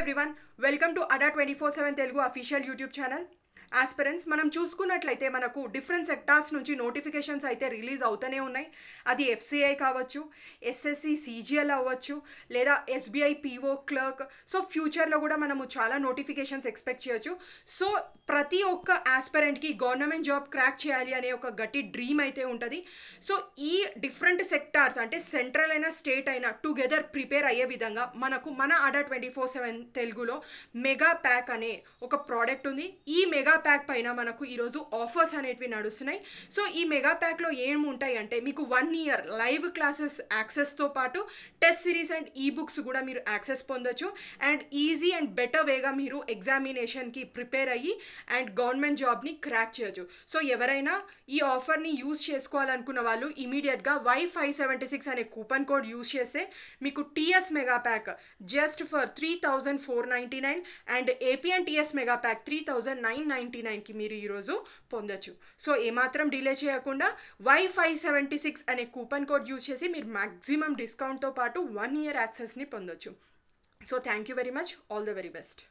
everyone welcome to ada 24/7 telugu official youtube channel aspirants మనం చూసుకున్నట్లయితే మనకు డిఫరెంట్ సెక్టార్స్ నుంచి నోటిఫికేషన్స్ అయితే రిలీజ్ అవుతూనే ఉన్నాయి అది ఎఫ్సిఐ కావచ్చు ఎస్ఎస్సి సీజీఎల్ అవ్వచ్చు లేదా ఎస్బీఐ పీఓ క్లర్క్ సో ఫ్యూచర్లో కూడా మనము చాలా నోటిఫికేషన్స్ ఎక్స్పెక్ట్ చేయొచ్చు సో ప్రతి ఒక్క ఆస్పిరెంట్కి గవర్నమెంట్ జాబ్ క్రాక్ చేయాలి అనే ఒక గట్టి డ్రీమ్ అయితే ఉంటుంది సో ఈ డిఫరెంట్ సెక్టార్స్ అంటే సెంట్రల్ అయినా స్టేట్ అయినా టుగెదర్ ప్రిపేర్ అయ్యే విధంగా మనకు మన అడా ట్వంటీ ఫోర్ సెవెన్ తెలుగులో మెగా ప్యాక్ అనే ఒక ప్రోడక్ట్ ఉంది ఈ మెగా ప్యాక్ పైన మనకు ఈరోజు ఆఫర్స్ అనేటివి నడుస్తున్నాయి సో ఈ మెగా ప్యాక్లో ఏముంటాయి అంటే మీకు వన్ ఇయర్ లైవ్ క్లాసెస్ యాక్సెస్తో పాటు test series and e books కూడా మీరు యాక్సెస్ పొందొచ్చు అండ్ ఈజీ అండ్ బెటర్ వేగా మీరు ఎగ్జామినేషన్కి ప్రిపేర్ అయ్యి అండ్ గవర్నమెంట్ జాబ్ని క్రాక్ చేయొచ్చు సో ఎవరైనా ఈ ఆఫర్ని యూస్ చేసుకోవాలనుకున్న వాళ్ళు ఇమీడియట్గా వై ఫైవ్ సెవెంటీ సిక్స్ అనే కూపన్ కోడ్ యూజ్ చేస్తే మీకు TS mega pack just for three thousand four ninety nine and AP and TS mega pack three thousand nine nine ninety నైన్కి మీరు ఈరోజు పొందొచ్చు సో ఏమాత్రం డిలే చేయకుండా వై ఫైవ్ సెవెంటీ సిక్స్ అనే కూపన్ కోడ్ యూజ్ చేసి మీరు మ్యాక్సిమం డిస్కౌంట్తో పాటు వన్ ఇయర్ యాక్సెస్ని పొందొచ్చు so thank you very much all the very best